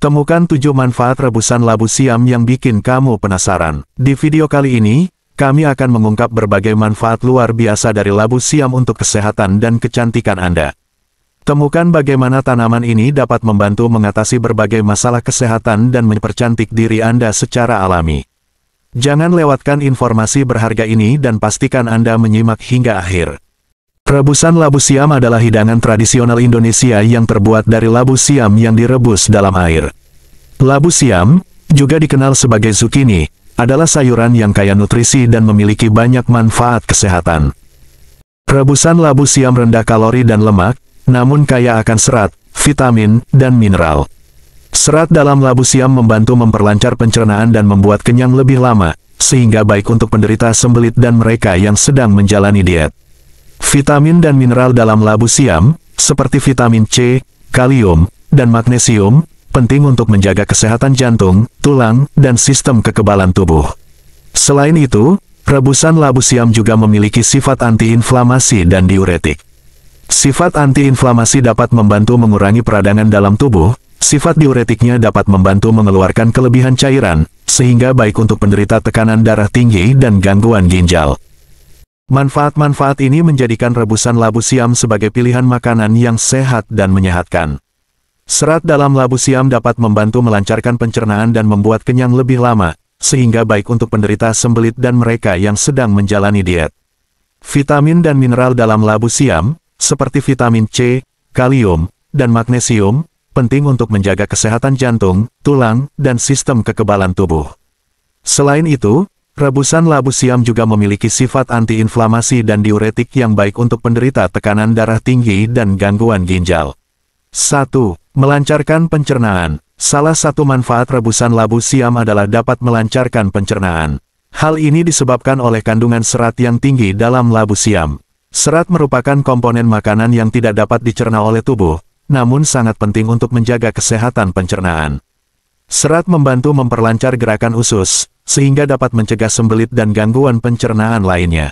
Temukan 7 manfaat rebusan labu siam yang bikin kamu penasaran. Di video kali ini, kami akan mengungkap berbagai manfaat luar biasa dari labu siam untuk kesehatan dan kecantikan Anda. Temukan bagaimana tanaman ini dapat membantu mengatasi berbagai masalah kesehatan dan mempercantik diri Anda secara alami. Jangan lewatkan informasi berharga ini dan pastikan Anda menyimak hingga akhir. Rebusan labu siam adalah hidangan tradisional Indonesia yang terbuat dari labu siam yang direbus dalam air. Labu siam, juga dikenal sebagai zucchini, adalah sayuran yang kaya nutrisi dan memiliki banyak manfaat kesehatan. Rebusan labu siam rendah kalori dan lemak, namun kaya akan serat, vitamin, dan mineral. Serat dalam labu siam membantu memperlancar pencernaan dan membuat kenyang lebih lama, sehingga baik untuk penderita sembelit dan mereka yang sedang menjalani diet. Vitamin dan mineral dalam labu siam, seperti vitamin C, kalium, dan magnesium, penting untuk menjaga kesehatan jantung, tulang, dan sistem kekebalan tubuh. Selain itu, rebusan labu siam juga memiliki sifat antiinflamasi dan diuretik. Sifat antiinflamasi dapat membantu mengurangi peradangan dalam tubuh, sifat diuretiknya dapat membantu mengeluarkan kelebihan cairan, sehingga baik untuk penderita tekanan darah tinggi dan gangguan ginjal. Manfaat-manfaat ini menjadikan rebusan labu siam sebagai pilihan makanan yang sehat dan menyehatkan. Serat dalam labu siam dapat membantu melancarkan pencernaan dan membuat kenyang lebih lama, sehingga baik untuk penderita sembelit dan mereka yang sedang menjalani diet. Vitamin dan mineral dalam labu siam, seperti vitamin C, kalium, dan magnesium, penting untuk menjaga kesehatan jantung, tulang, dan sistem kekebalan tubuh. Selain itu, Rebusan labu siam juga memiliki sifat antiinflamasi dan diuretik yang baik untuk penderita tekanan darah tinggi dan gangguan ginjal. 1. Melancarkan pencernaan. Salah satu manfaat rebusan labu siam adalah dapat melancarkan pencernaan. Hal ini disebabkan oleh kandungan serat yang tinggi dalam labu siam. Serat merupakan komponen makanan yang tidak dapat dicerna oleh tubuh, namun sangat penting untuk menjaga kesehatan pencernaan. Serat membantu memperlancar gerakan usus, sehingga dapat mencegah sembelit dan gangguan pencernaan lainnya.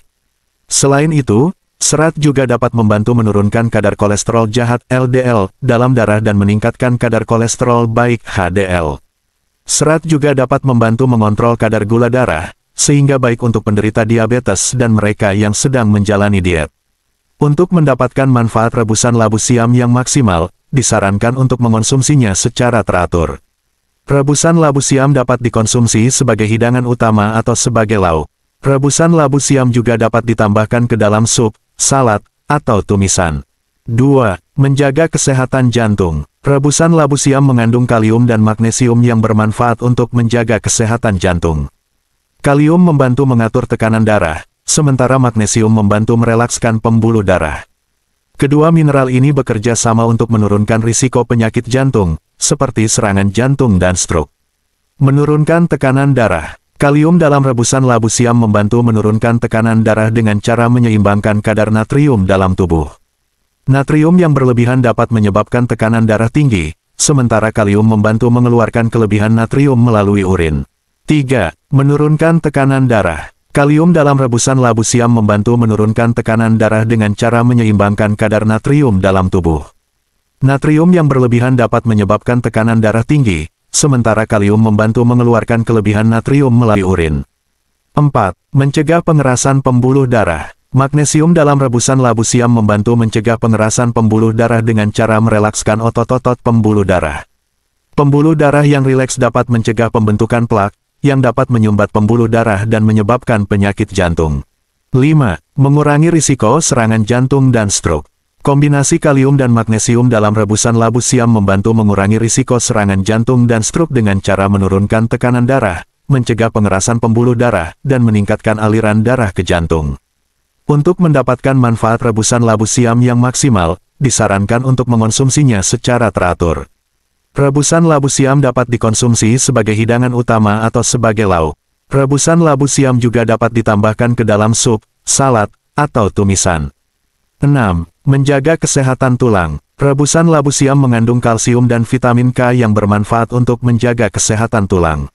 Selain itu, serat juga dapat membantu menurunkan kadar kolesterol jahat LDL dalam darah dan meningkatkan kadar kolesterol baik HDL. Serat juga dapat membantu mengontrol kadar gula darah, sehingga baik untuk penderita diabetes dan mereka yang sedang menjalani diet. Untuk mendapatkan manfaat rebusan labu siam yang maksimal, disarankan untuk mengonsumsinya secara teratur. Rebusan labu siam dapat dikonsumsi sebagai hidangan utama atau sebagai lauk. Rebusan labu siam juga dapat ditambahkan ke dalam sup, salad, atau tumisan. 2. Menjaga kesehatan jantung. Rebusan labu siam mengandung kalium dan magnesium yang bermanfaat untuk menjaga kesehatan jantung. Kalium membantu mengatur tekanan darah, sementara magnesium membantu merelakskan pembuluh darah. Kedua mineral ini bekerja sama untuk menurunkan risiko penyakit jantung, seperti serangan jantung dan stroke. Menurunkan tekanan darah Kalium dalam rebusan labu siam membantu menurunkan tekanan darah dengan cara menyeimbangkan kadar natrium dalam tubuh. Natrium yang berlebihan dapat menyebabkan tekanan darah tinggi, sementara kalium membantu mengeluarkan kelebihan natrium melalui urin. 3. Menurunkan tekanan darah Kalium dalam rebusan labu siam membantu menurunkan tekanan darah dengan cara menyeimbangkan kadar natrium dalam tubuh. Natrium yang berlebihan dapat menyebabkan tekanan darah tinggi, sementara kalium membantu mengeluarkan kelebihan natrium melalui urin. 4. Mencegah pengerasan pembuluh darah. Magnesium dalam rebusan labu siam membantu mencegah pengerasan pembuluh darah dengan cara merelakskan otot-otot pembuluh darah. Pembuluh darah yang rileks dapat mencegah pembentukan plak, yang dapat menyumbat pembuluh darah dan menyebabkan penyakit jantung. 5. Mengurangi risiko serangan jantung dan stroke. Kombinasi kalium dan magnesium dalam rebusan labu siam membantu mengurangi risiko serangan jantung dan stroke dengan cara menurunkan tekanan darah, mencegah pengerasan pembuluh darah, dan meningkatkan aliran darah ke jantung. Untuk mendapatkan manfaat rebusan labu siam yang maksimal, disarankan untuk mengonsumsinya secara teratur. Rebusan labu siam dapat dikonsumsi sebagai hidangan utama atau sebagai lauk. Rebusan labu siam juga dapat ditambahkan ke dalam sup, salad, atau tumisan. 6. Menjaga kesehatan tulang. Rebusan labu siam mengandung kalsium dan vitamin K yang bermanfaat untuk menjaga kesehatan tulang.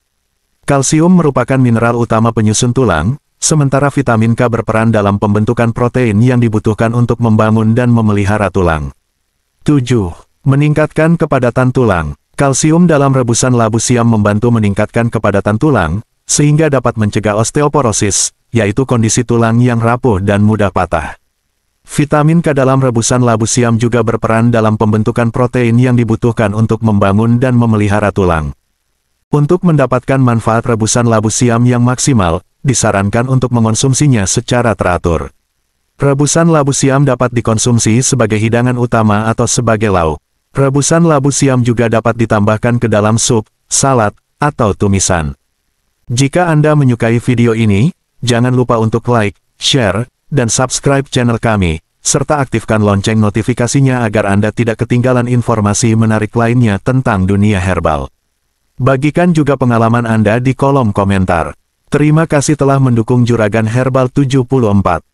Kalsium merupakan mineral utama penyusun tulang, sementara vitamin K berperan dalam pembentukan protein yang dibutuhkan untuk membangun dan memelihara tulang. 7. Meningkatkan kepadatan tulang. Kalsium dalam rebusan labu siam membantu meningkatkan kepadatan tulang, sehingga dapat mencegah osteoporosis, yaitu kondisi tulang yang rapuh dan mudah patah. Vitamin K dalam rebusan labu siam juga berperan dalam pembentukan protein yang dibutuhkan untuk membangun dan memelihara tulang. Untuk mendapatkan manfaat rebusan labu siam yang maksimal, disarankan untuk mengonsumsinya secara teratur. Rebusan labu siam dapat dikonsumsi sebagai hidangan utama atau sebagai lauk. Rebusan labu siam juga dapat ditambahkan ke dalam sup, salad, atau tumisan. Jika Anda menyukai video ini, jangan lupa untuk like, share, dan subscribe channel kami, serta aktifkan lonceng notifikasinya agar Anda tidak ketinggalan informasi menarik lainnya tentang dunia herbal. Bagikan juga pengalaman Anda di kolom komentar. Terima kasih telah mendukung Juragan Herbal 74.